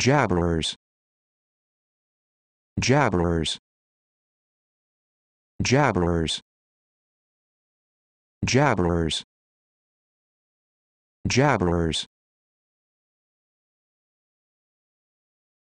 jabberers jabberers jabberers jabberers jabberers